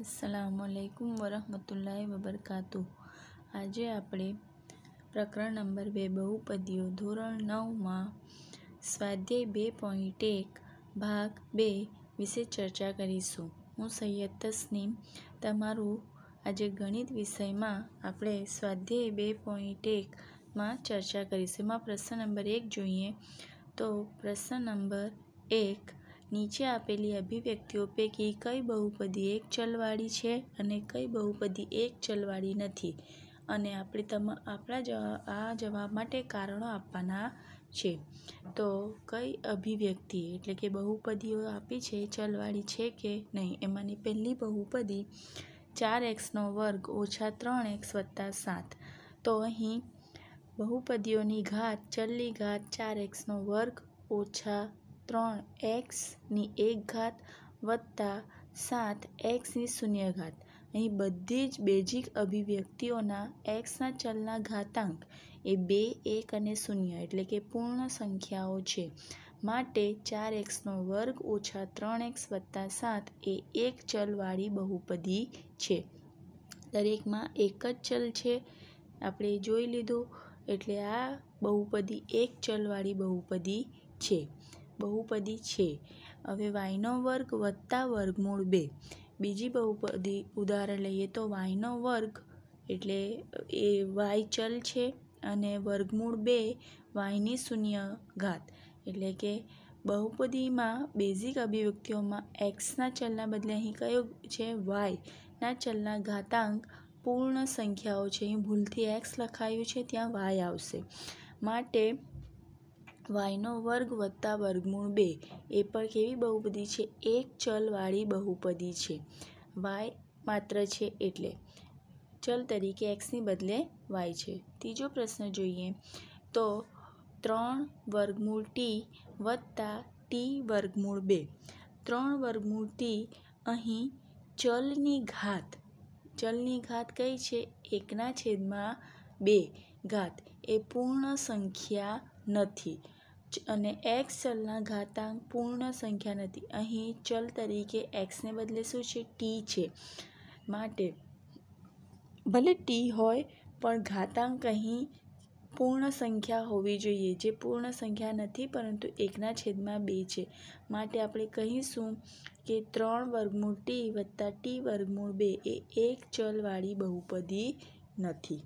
સલામ અસલામુઅલૈકુમ વરહમતુલ્લાહ વબરકાતુ આજે આપણે પ્રકરણ નંબર બે બહુપદીઓ ધોરણ નવમાં સ્વાધ્યાય બે પોઈન્ટ એક ભાગ બે વિશે ચર્ચા કરીશું હું સૈયદ તસ્નીમ તમારું આજે ગણિત વિષયમાં આપણે સ્વાધ્યાય બે પોઈન્ટ એકમાં ચર્ચા કરીશું એમાં પ્રશ્ન નંબર એક જોઈએ તો પ્રશ્ન નંબર એક નીચે આપેલી અભિવ્યક્તિઓ પૈકી કઈ બહુપદી એક ચલવાળી છે અને કઈ બહુપદી એક ચલવાળી નથી અને આપણે તમ આપણા જવાબ આ જવાબ માટે કારણો આપવાના છે તો કઈ અભિવ્યક્તિ એટલે કે બહુપદીઓ આપી છે ચલવાળી છે કે નહીં એમાંની પહેલી બહુપદી ચાર એક્સનો વર્ગ ઓછા ત્રણ એક્સ વત્તા સાત તો અહીં બહુપદીઓની ઘાત ચલની ઘાત ચાર એક્સનો વર્ગ ઓછા ત્રણ એક્સની એક ઘાત વત્તા સાત એક્સની શૂન્ય ઘાત અહીં બધી જ બેઝિક અભિવ્યક્તિઓના એક્સના ચલના ઘાતાંક એ બે એક અને શૂન્ય એટલે કે પૂર્ણ સંખ્યાઓ છે માટે ચાર એક્સનો વર્ગ ઓછા ત્રણ એક્સ વત્તા સાત એ એક ચલવાળી બહુપદી છે દરેકમાં એક જ ચલ છે આપણે જોઈ લીધું એટલે આ બહુપદી એક ચલવાળી બહુપદી છે બહુપદી છે હવે વાયનો વર્ગ વત્તા વર્ગમૂળ બે બીજી બહુપદી ઉદાહરણ લઈએ તો વાયનો વર્ગ એટલે એ વાય ચલ છે અને વર્ગમૂળ બે વાયની શૂન્ય ઘાત એટલે કે બહુપદીમાં બેઝિક અભિવ્યક્તિઓમાં એક્સના ચલના બદલે અહીં કયો છે વાયના ચલના ઘાતાંક પૂર્ણ સંખ્યાઓ છે અહીં ભૂલથી એક્સ લખાયું છે ત્યાં વાય આવશે માટે વાયનો વર્ગ વત્તા વર્ગમૂળ બે એ પણ કેવી બહુપદી છે એક ચલવાળી બહુપદી છે વાય માત્ર છે એટલે ચલ તરીકે એક્સની બદલે વાય છે ત્રીજો પ્રશ્ન જોઈએ તો ત્રણ વર્ગમૂળ ટી વત્તા ટી વર્ગમૂળ બે ત્રણ વર્ગમૂળ ટી અહીં ચલની ઘાત ચલની ઘાત કઈ છે એકના છેદમાં બે ઘાત એ પૂર્ણ સંખ્યા નથી અને એક્સ ચલના ઘાતાંક પૂર્ણ સંખ્યા નથી અહીં ચલ તરીકે એક્સને બદલે શું છે ટી છે માટે ભલે ટી હોય પણ ઘાતાંક અહીં પૂર્ણ સંખ્યા હોવી જોઈએ જે પૂર્ણ સંખ્યા નથી પરંતુ એકના છેદમાં બે છે માટે આપણે કહીશું કે ત્રણ વર્ગમૂળ ટી વત્તા ટી વર્ગમૂળ બે એ એક ચલવાળી બહુપદી નથી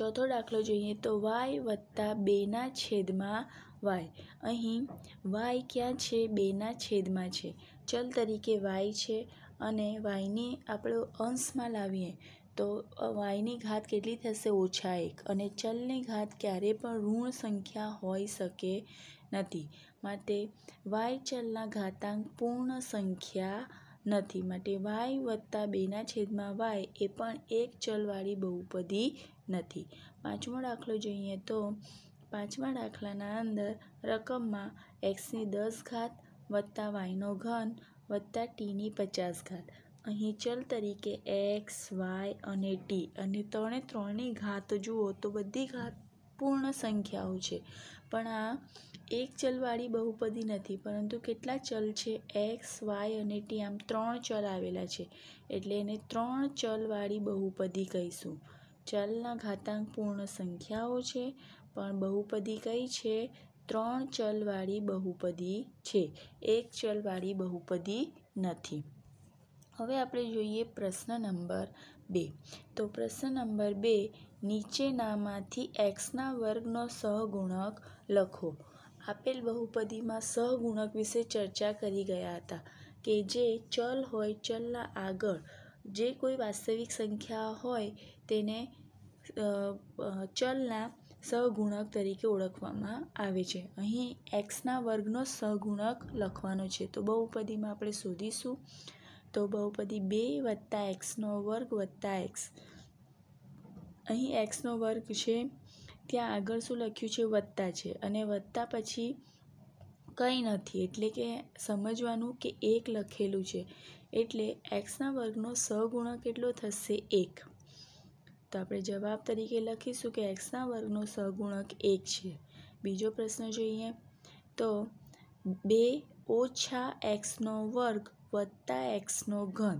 ચોથો દાખલો જોઈએ તો વાય વત્તા બેના છેદમાં વાય અહીં વાય ક્યાં છે બેના છેદમાં છે ચલ તરીકે વાય છે અને વાયને આપણે અંશમાં લાવીએ તો વાયની ઘાત કેટલી થશે ઓછા એક અને ચલની ઘાત ક્યારે પણ ઋણ સંખ્યા હોઈ શકે નથી માટે વાય ચલના ઘાતાંક પૂર્ણ સંખ્યા નથી માટે વાય વત્તા બેના છેદમાં વાય એ પણ એક ચલવાળી બહુપદી નથી પાંચમો દાખલો જોઈએ તો પાંચમા દાખલાના અંદર રકમમાં એક્સની દસ ઘાત વત્તા વાયનો ઘન વત્તા ટીની પચાસ ઘાત અહીં ચલ તરીકે એક્સ વાય અને ટી અને ત્રણે ત્રણની ઘાત જુઓ તો બધી ઘાત પૂર્ણ સંખ્યાઓ છે પણ આ એક ચલવાળી બહુપદી નથી પરંતુ કેટલા ચલ છે એક્સ વાય અને ટી આમ ત્રણ ચલ આવેલા છે એટલે એને ત્રણ ચલવાળી બહુપદી કહીશું ચલના ઘાતાંક પૂર્ણ સંખ્યાઓ છે પણ બહુપદી કઈ છે ત્રણ ચલવાળી બહુપદી છે એક ચલવાળી બહુપદી નથી હવે આપણે જોઈએ પ્રશ્ન નંબર બે તો પ્રશ્ન નંબર બે નીચેનામાંથી એક્સના વર્ગનો સહગુણક લખો આપેલ બહુપદીમાં સહગુણક વિશે ચર્ચા કરી ગયા હતા કે જે ચલ હોય ચલના આગળ જે કોઈ વાસ્તવિક સંખ્યા હોય તેને ચલના સહગુણક તરીકે ઓળખવામાં આવે છે અહીં એક્સના વર્ગનો સહગુણક લખવાનો છે તો બહુપદીમાં આપણે શોધીશું તો બહુપદી બે વત્તા એક્સનો વર્ગ વત્તા એક્સ અહીં એક્સનો વર્ગ છે ત્યાં આગળ શું લખ્યું છે વત્તા છે અને વત્તા પછી કંઈ નથી એટલે કે સમજવાનું કે એક લખેલું છે એટલે એક્સના વર્ગનો સહગુણક કેટલો થશે એક તો આપણે જવાબ તરીકે લખીશું કે એક્સના વર્ગનો સહગુણક એક છે બીજો પ્રશ્ન જોઈએ તો બે ઓછા એક્સનો વર્ગ વત્તા એક્સનો ઘન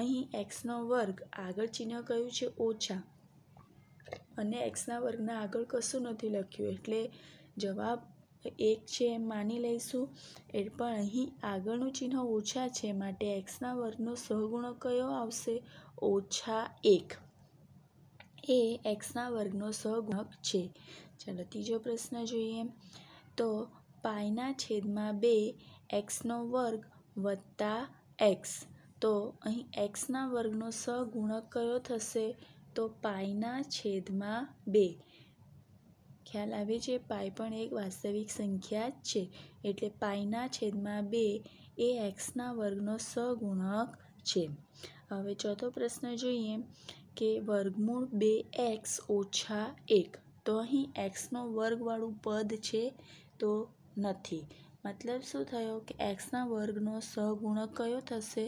અહીં એક્સનો વર્ગ આગળ ચિહ્ન કયું છે ઓછા અને એક્સના વર્ગના આગળ કશું નથી લખ્યું એટલે જવાબ એક છે એમ માની લઈશું એ પણ અહીં આગળનું ચિહ્ન ઓછા છે માટે એક્સના વર્ગનો સહગુણક કયો આવશે ઓછા એક એ એક્સના વર્ગનો સહગુણક છે ચાલો ત્રીજો પ્રશ્ન જોઈએ તો પાયના છેદમાં બે એક્સનો વર્ગ વત્તા એક્સ તો અહીં એક્સના વર્ગનો સહગુણક કયો થશે તો પાયના છેદમાં બે ખ્યાલ આવે છે પાય પણ એક વાસ્તવિક સંખ્યા જ છે એટલે પાયના છેદમાં બે એ એક્સના વર્ગનો સહગુણક છે હવે ચોથો પ્રશ્ન જોઈએ કે વર્ગમૂળ બે એક્સ ઓછા એક તો અહીં એક્સનો વર્ગવાળું પદ છે તો નથી મતલબ શું થયો કે એક્સના વર્ગનો સહગુણક કયો થશે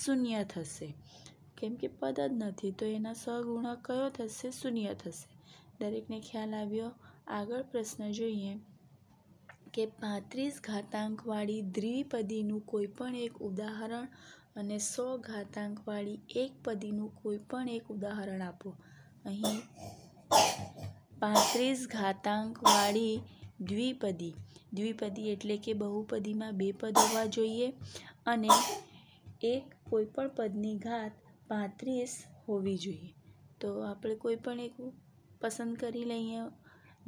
શૂન્ય થશે કેમ કે પદ જ નથી તો એના સહગુણક કયો થશે શૂન્ય થશે દરેકને ખ્યાલ આવ્યો આગળ પ્રશ્ન જોઈએ કે પાંત્રીસ ઘાતાંકવાળી દ્વિપદીનું કોઈપણ એક ઉદાહરણ અને સો ઘાતાંકવાળી એક પદીનું કોઈ પણ એક ઉદાહરણ આપો અહીં પાંત્રીસ ઘાતાંકવાળી દ્વિપદી દ્વિપદી એટલે કે બહુપદીમાં બે પદ હોવા જોઈએ અને એક કોઈપણ પદની ઘાત પાંત્રીસ હોવી જોઈએ તો આપણે કોઈ પણ એક પસંદ કરી લઈએ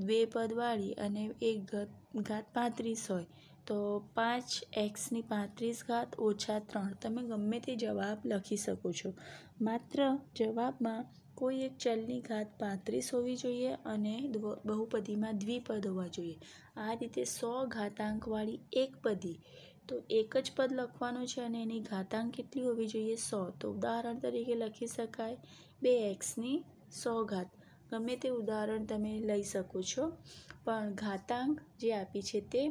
બે પદવાળી અને એક ઘાત ઘાત પાંત્રીસ હોય તો પાંચ એક્સની પાંત્રીસ ઘાત ઓછા ત્રણ તમે ગમે તે જવાબ લખી શકો છો માત્ર જવાબમાં કોઈ એક ચલની ઘાત પાંત્રીસ હોવી જોઈએ અને બહુપદીમાં દ્વિપદ હોવા જોઈએ આ રીતે સો ઘાતાંકવાળી એક પદી તો એક જ પદ લખવાનું છે અને એની ઘાતાંક કેટલી હોવી જોઈએ સો તો ઉદાહરણ તરીકે લખી શકાય બે એક્સની સો ઘાત ગમે તે ઉદાહરણ તમે લઈ શકો છો પણ ઘાતાંક જે આપી છે તે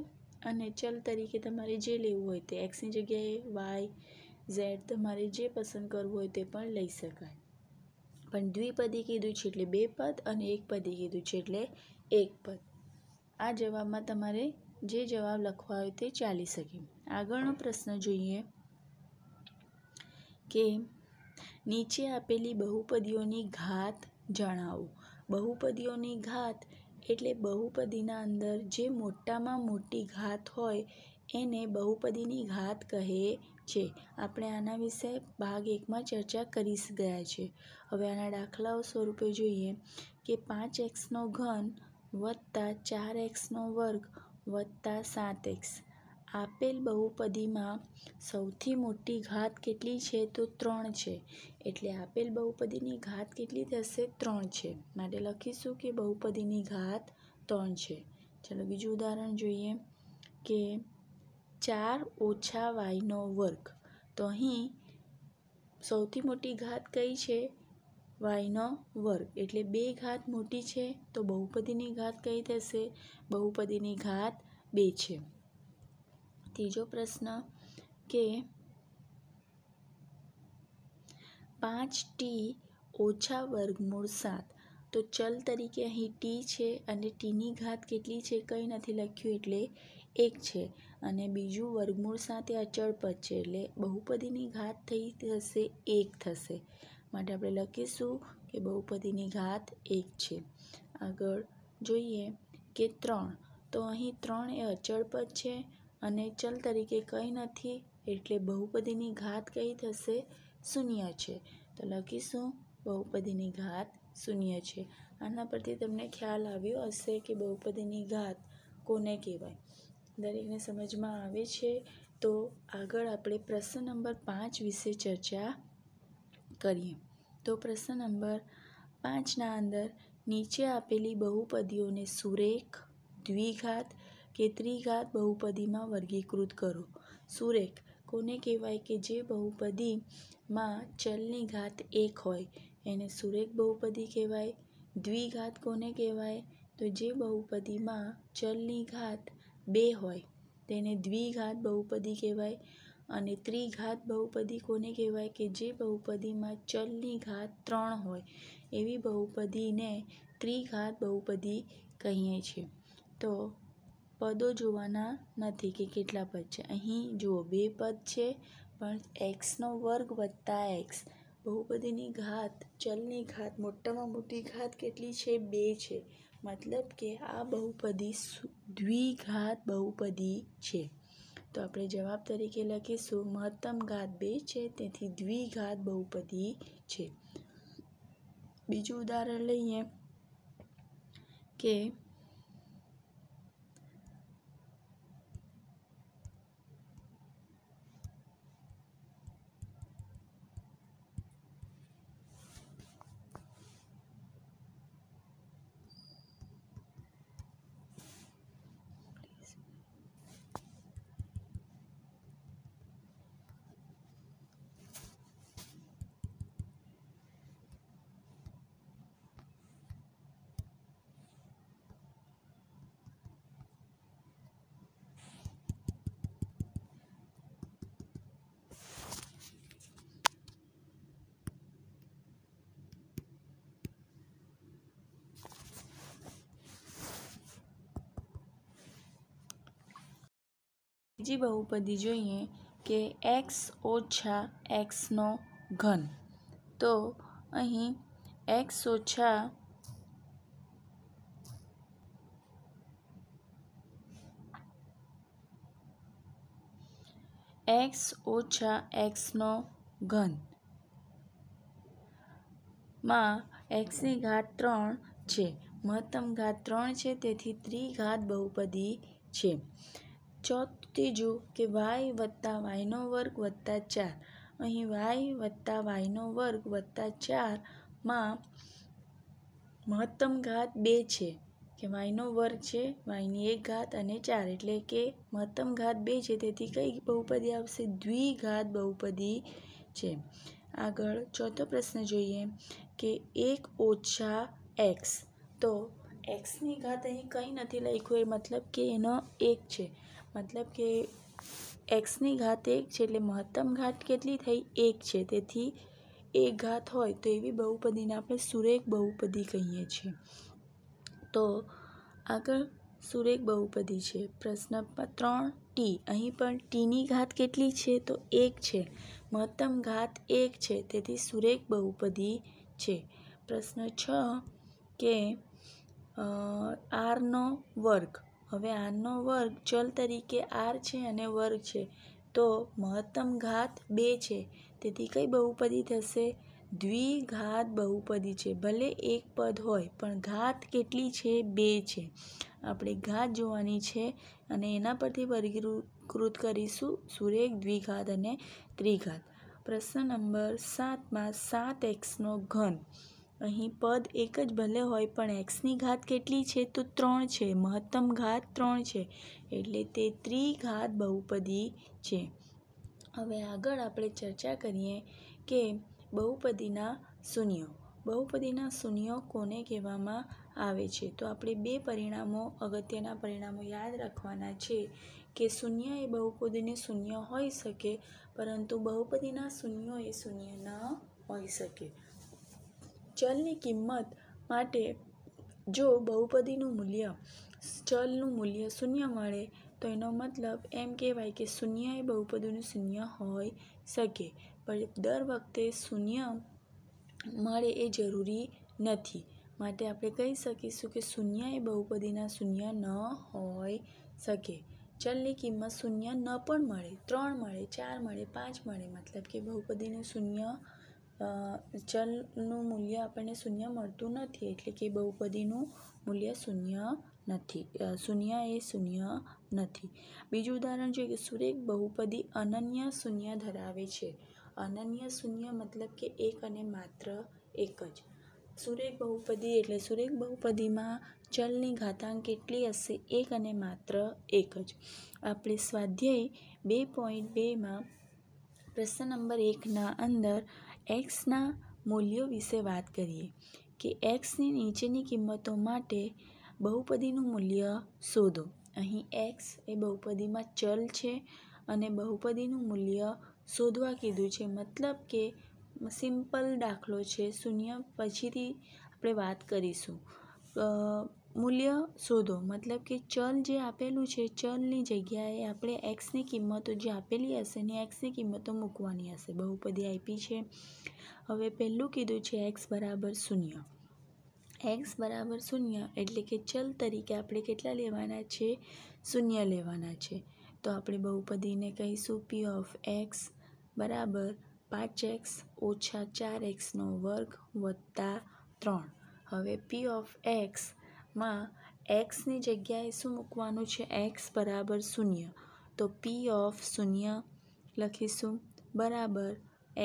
અને ચલ તરીકે તમારે જે લેવું હોય તે એક્સની જગ્યાએ વાય ઝેડ તમારે જે પસંદ કરવું હોય તે પણ લઈ શકાય પણ દ્વિપદી કીધું છે એટલે બે પદ અને એક પદી કીધું છે એટલે એક પદ આ જવાબમાં તમારે જે જવાબ લખવા હોય તે ચાલી શકે આગળનો પ્રશ્ન જોઈએ કે નીચે આપેલી બહુપદીઓની ઘાત જણાવો બહુપદીઓની ઘાત એટલે બહુપદીના અંદર જે મોટામાં મોટી ઘાત હોય એને બહુપદીની ઘાત કહે છે આપણે આના વિશે ભાગ એકમાં ચર્ચા કરી ગયા છે હવે આના દાખલાઓ સ્વરૂપે જોઈએ કે પાંચ એક્સનો ઘન વત્તા ચાર એક્સનો વર્ગ વત્તા સાત એક્સ આપેલ બહુપદીમાં સૌથી મોટી ઘાત કેટલી છે તો ત્રણ છે એટલે આપેલ બહુપદીની ઘાત કેટલી થશે ત્રણ છે માટે લખીશું કે બહુપદીની ઘાત ત્રણ છે ચલો બીજું ઉદાહરણ જોઈએ કે ચાર ઓછા વાયનો વર્ગ તો અહીં સૌથી મોટી ઘાત કઈ છે વાયનો વર્ગ એટલે બે ઘાત મોટી છે તો બહુપદીની ઘાત કઈ થશે બહુપદીની ઘાત બે છે ત્રીજો પ્રશ્ન કે પાંચ ટી ઓછા વર્ગમૂળ સાત તો ચલ તરીકે અહીં ટી છે અને ટીની ઘાત કેટલી છે કંઈ નથી લખ્યું એટલે એક છે અને બીજું વર્ગમૂળ સાથે અચળ પદ છે એટલે બહુપદીની ઘાત થઈ થશે એક થશે માટે આપણે લખીશું કે બહુપદીની ઘાત એક છે આગળ જોઈએ કે ત્રણ તો અહીં ત્રણ એ અચળ પદ છે અને ચલ તરીકે કંઈ નથી એટલે બહુપદીની ઘાત કઈ થશે શૂન્ય છે તો લખીશું બહુપદીની ઘાત શૂન્ય છે આના પરથી તમને ખ્યાલ આવ્યો હશે કે બહુપદીની ઘાત કોને કહેવાય દરેકને સમજમાં આવે છે તો આગળ આપણે પ્રશ્ન નંબર પાંચ વિશે ચર્ચા કરીએ તો પ્રશ્ન નંબર પાંચના અંદર નીચે આપેલી બહુપદીઓને સુરેખ દ્વિઘાત કે ત્રિઘાત બહુપદીમાં વર્ગીકૃત કરો સુરેખ કોને કહેવાય કે જે બહુપદીમાં ચલની ઘાત એક હોય એને સુરેખ બહુપદી કહેવાય દ્વિઘાત કોને કહેવાય તો જે બહુપદીમાં ચલની ઘાત બે હોય તેને દ્વિઘાત બહુપદી કહેવાય અને ત્રિઘાત બહુપદી કોને કહેવાય કે જે બહુપદીમાં ચલની ઘાત ત્રણ હોય એવી બહુપદીને ત્રિઘાત બહુપદી કહીએ છીએ તો પદો જોવાના નથી કે કેટલા પદ છે અહીં જુઓ બે પદ છે પણ એક્સનો વર્ગ વત્તા એક્સ બહુપદીની ઘાત ચલની ઘાત મોટામાં મોટી ઘાત કેટલી છે બે છે મતલબ કે આ બહુપદી દ્વિઘાત બહુપદી છે તો આપણે જવાબ તરીકે લખીશું મહત્તમ ઘાત બે છે તેથી દ્વિઘાત બહુપદી છે બીજું ઉદાહરણ લઈએ કે બીજી બહુપદી જોઈએ કે એક્સ ઓછા એક્સનો ઘન તો અહીં એક્સ ઓછા એક્સ ઓછા એક્સનો ઘન માં એક્સની ઘાત ત્રણ છે મહત્તમ ઘાત ત્રણ છે તેથી ત્રિઘાત બહુપદી છે ચોત્રીજું કે વાય વત્તા વાયનો વર્ગ વત્તા ચાર અહીં વાય વત્તા વાયનો વર્ગ વત્તા ચારમાં મહત્તમ ઘાત બે છે કે વાયનો વર્ગ છે વાયની એક ઘાત અને ચાર એટલે કે મહત્તમ ઘાત બે છે તેથી કઈ બહુપદી આવશે દ્વિઘાત બહુપદી છે આગળ ચોથો પ્રશ્ન જોઈએ કે એક ઓછા એક્સ તો એક્સની ઘાત અહીં કંઈ નથી લખ્યું એ મતલબ કે એનો એક છે મતલબ કે એક્સની ઘાત એક છે એટલે મહત્તમ ઘાત કેટલી થઈ એક છે તેથી એક ઘાત હોય તો એવી બહુપદીને આપણે સુરેખ બહુપદી કહીએ છીએ તો આગળ સુરેખ બહુપદી છે પ્રશ્નમાં ત્રણ ટી અહીં પણ ટીની ઘાત કેટલી છે તો એક છે મહત્તમ ઘાત એક છે તેથી સુરેખ બહુપદી છે પ્રશ્ન છ કે આરનો વર્ગ હવે આનો વર્ગ ચલ તરીકે આર છે અને વર્ગ છે તો મહત્તમ ઘાત બે છે તેથી કઈ બહુપદી થશે દ્વિઘાત બહુપદી છે ભલે એક પદ હોય પણ ઘાત કેટલી છે બે છે આપણે ઘાત જોવાની છે અને એના પરથી વર્ગીકૃત કરીશું સુરેખ દ્વિઘાત અને ત્રિઘાત પ્રશ્ન નંબર સાતમાં સાત એક્સનો ઘન અહીં પદ એક જ ભલે હોય પણ એક્સની ઘાત કેટલી છે તો ત્રણ છે મહત્તમ ઘાત ત્રણ છે એટલે તે ત્રિઘાત બહુપદી છે હવે આગળ આપણે ચર્ચા કરીએ કે બહુપદીના શૂન્યો બહુપદીના શૂન્યો કોને કહેવામાં આવે છે તો આપણે બે પરિણામો અગત્યના પરિણામો યાદ રાખવાના છે કે શૂન્ય એ બહુપદીને શૂન્ય હોઈ શકે પરંતુ બહુપદીના શૂન્યો એ શૂન્ય ન હોઈ શકે ચલની કિંમત માટે જો બહુપદીનું મૂલ્ય ચલનું મૂલ્ય શૂન્ય મળે તો એનો મતલબ એમ કહેવાય કે શૂન્ય એ બહુપદીનું શૂન્ય હોઈ શકે પણ દર વખતે શૂન્ય મળે એ જરૂરી નથી માટે આપણે કહી શકીશું કે શૂન્ય એ બહુપદીના શૂન્ય ન હોઈ શકે ચલની કિંમત શૂન્ય ન પણ મળે ત્રણ મળે ચાર મળે પાંચ મળે મતલબ કે બહુપદીનું શૂન્ય ચલનું મૂલ્ય આપણને શૂન્ય મળતું નથી એટલે કે બહુપદીનું મૂલ્ય શૂન્ય નથી શૂન્ય એ શૂન્ય નથી બીજું ઉદાહરણ જોઈએ કે સુરેખ બહુપદી અનન્ય શૂન્ય ધરાવે છે અનન્ય શૂન્ય મતલબ કે એક અને માત્ર એક જ સુરેખ બહુપદી એટલે સુરેખ બહુપદીમાં ચલની ઘાતાંક કેટલી હશે એક અને માત્ર એક જ આપણે સ્વાધ્યાય બે પોઈન્ટ બેમાં પ્રશ્ન નંબર એકના અંદર એક્સના મૂલ્યો વિશે વાત કરીએ કે એક્સની નીચેની કિંમતો માટે બહુપદીનું મૂલ્ય શોધો અહીં એક્સ એ બહુપદીમાં ચલ છે અને બહુપદીનું મૂલ્ય શોધવા કીધું છે મતલબ કે સિમ્પલ દાખલો છે શૂન્ય પછીથી આપણે વાત કરીશું મૂલ્ય શોધો મતલબ કે ચલ જે આપેલું છે ચલની જગ્યાએ આપણે એક્સની કિંમતો જે આપેલી હશે ને એક્સની કિંમતો મૂકવાની હશે બહુપદી આપી છે હવે પહેલું કીધું છે એક્સ બરાબર શૂન્ય એક્સ બરાબર શૂન્ય એટલે કે ચલ તરીકે આપણે કેટલા લેવાના છે શૂન્ય લેવાના છે તો આપણે બહુપદીને કહીશું પી ઓફ એક્સ બરાબર પાંચ એક્સ ઓછા ચાર એક્સનો વર્ગ વત્તા ત્રણ હવે પી ઓફ એક્સ માં એક્સની જગ્યાએ શું મૂકવાનું છે એક્સ બરાબર શૂન્ય તો પી ઓફ શૂન્ય લખીશું બરાબર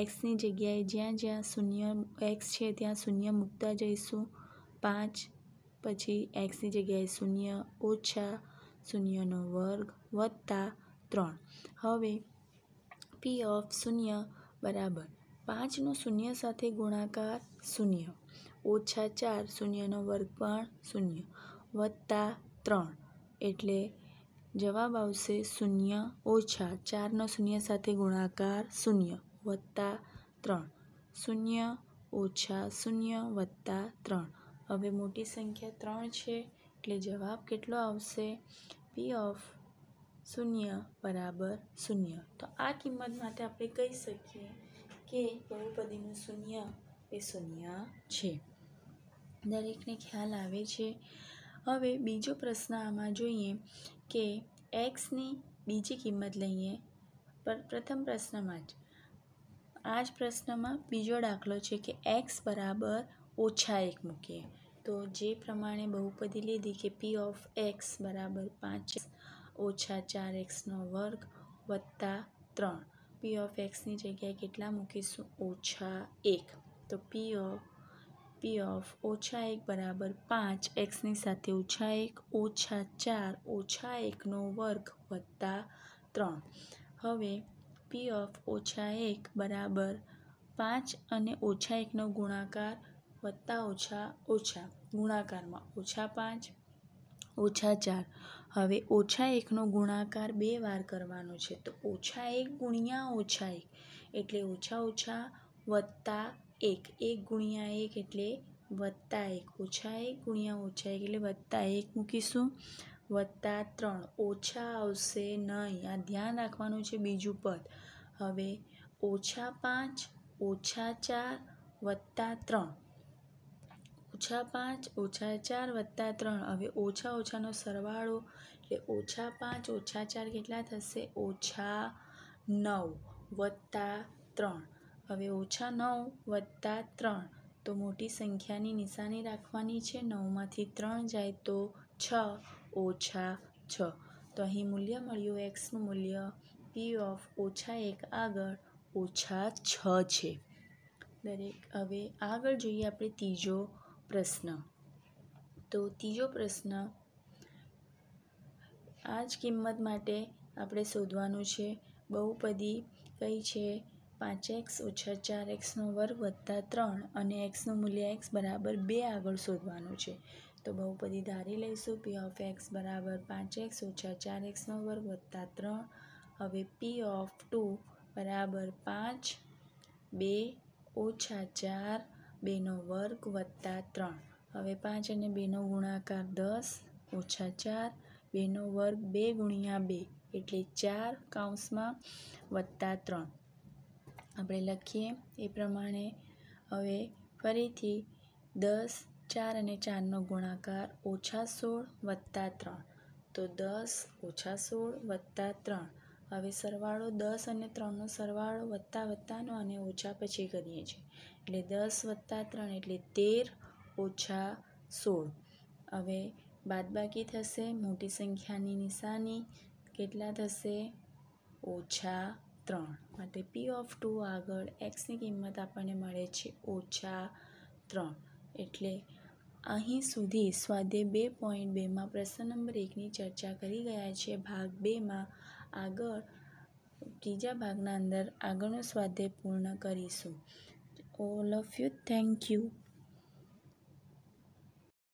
એક્સની જગ્યાએ જ્યાં જ્યાં શૂન્ય એક્સ છે ત્યાં શૂન્ય મૂકતા જઈશું પાંચ પછી એક્સની જગ્યાએ શૂન્ય ઓછા શૂન્યનો વર્ગ વત્તા ત્રણ હવે પી ઓફ શૂન્ય બરાબર પાંચનો શૂન્ય સાથે ગુણાકાર શૂન્ય ઓછા ચાર શૂન્યનો વર્ગ પણ શૂન્ય વત્તા ત્રણ એટલે જવાબ આવશે શૂન્ય ઓછા ચારનો શૂન્ય સાથે ગુણાકાર શૂન્ય વત્તા ત્રણ શૂન્ય ઓછા શૂન્ય વત્તા ત્રણ હવે મોટી સંખ્યા ત્રણ છે એટલે જવાબ કેટલો આવશે પી ઓફ શૂન્ય બરાબર શૂન્ય તો આ કિંમત માટે આપણે કહી શકીએ કે બહુપદીનું શૂન્ય એ શૂન્ય છે દરેકને ખ્યાલ આવે છે હવે બીજો પ્રશ્ન આમાં જોઈએ કે એક્સની બીજી કિંમત લઈએ પર પ્રથમ પ્રશ્નમાં જ આ જ પ્રશ્નમાં બીજો દાખલો છે કે એક્સ બરાબર ઓછા એક મૂકીએ તો જે પ્રમાણે બહુપદી લીધી કે પી ઓફ એક્સ બરાબર પાંચ ઓછા ચાર એક્સનો વર્ગ વત્તા ત્રણ પી ઓફ એક્સની જગ્યાએ કેટલા મૂકીશું ઓછા એક તો પી ઓફ પી ઓફ ઓછા એક બરાબર પાંચ એક્સની સાથે ઓછા એક ઓછા ચાર ઓછા એકનો વર્ગ વત્તા ત્રણ હવે પી ઓફ ઓછા એક બરાબર પાંચ અને ઓછા એકનો ગુણાકાર વત્તા ઓછા ઓછા ગુણાકારમાં ઓછા પાંચ ઓછા ચાર હવે ઓછા એકનો ગુણાકાર બે વાર કરવાનો છે તો ઓછા એક ગુણ્યા ઓછા એક એટલે ઓછા ઓછા વત્તા એક એક ગુણ્યા એક એટલે વત્તા એક ઓછા એક ગુણ્યા ઓછા એક એટલે વત્તા એક મૂકીશું વત્તા ત્રણ ઓછા આવશે નહીં આ ધ્યાન રાખવાનું છે બીજું પદ હવે ઓછા પાંચ ઓછા ચાર વત્તા ત્રણ ઓછા પાંચ ઓછા ચાર વત્તા ત્રણ હવે ઓછા ઓછાનો સરવાળો એટલે ઓછા પાંચ ઓછા ચાર કેટલા થશે ઓછા નવ વત્તા ત્રણ હવે ઓછા નવ વત્તા ત્રણ તો મોટી સંખ્યાની નિશાની રાખવાની છે નવમાંથી ત્રણ જાય તો છ ઓછા છ તો અહીં મૂલ્ય મળ્યું એક્સનું મૂલ્ય પી ઓફ ઓછા એક આગળ ઓછા છ છે દરેક હવે આગળ જોઈએ આપણે ત્રીજો પ્રશ્ન તો ત્રીજો પ્રશ્ન આ જ કિંમત માટે આપણે શોધવાનું છે બહુપદી કઈ છે પાંચ એક્સ ઓછા ચાર એક્સનો વર્ગ વત્તા ત્રણ અને એક્સનું મૂલ્ય એક્સ બરાબર બે આગળ શોધવાનું છે તો બહુપદી ધારી લઈશું પી ઓફ એક્સ બરાબર પાંચ એક્સ ઓછા ચાર એક્સનો વર્ગ વત્તા ત્રણ હવે પી ઓફ ટુ બરાબર પાંચ બે ઓછા ચાર બેનો વર્ગ વત્તા ત્રણ હવે પાંચ અને બેનો ગુણાકાર દસ ઓછા ચાર બેનો વર્ગ બે ગુણ્યા બે એટલે ચાર કાઉન્સમાં વત્તા ત્રણ આપણે લખીએ એ પ્રમાણે હવે ફરીથી દસ ચાર અને ચારનો ગુણાકાર ઓછા સોળ વત્તા ત્રણ તો દસ ઓછા સોળ વત્તા ત્રણ હવે સરવાળો દસ અને ત્રણનો સરવાળો વત્તા વત્તાનો અને ઓછા પછી કરીએ છીએ એટલે દસ વત્તા ત્રણ એટલે તેર ઓછા સોળ હવે બાદબાકી થશે મોટી સંખ્યાની નિશાની કેટલા થશે ઓછા ત્રણ માટે પી ઓફ ટુ આગળ એક્સની કિંમત આપણને મળે છે ઓછા ત્રણ એટલે અહીં સુધી સ્વાધ્યાય બે પોઈન્ટ બેમાં પ્રશ્ન નંબર એકની ચર્ચા કરી ગયા છે ભાગ બેમાં આગળ ત્રીજા ભાગના અંદર આગળનો સ્વાધ્યાય પૂર્ણ કરીશું all of you thank you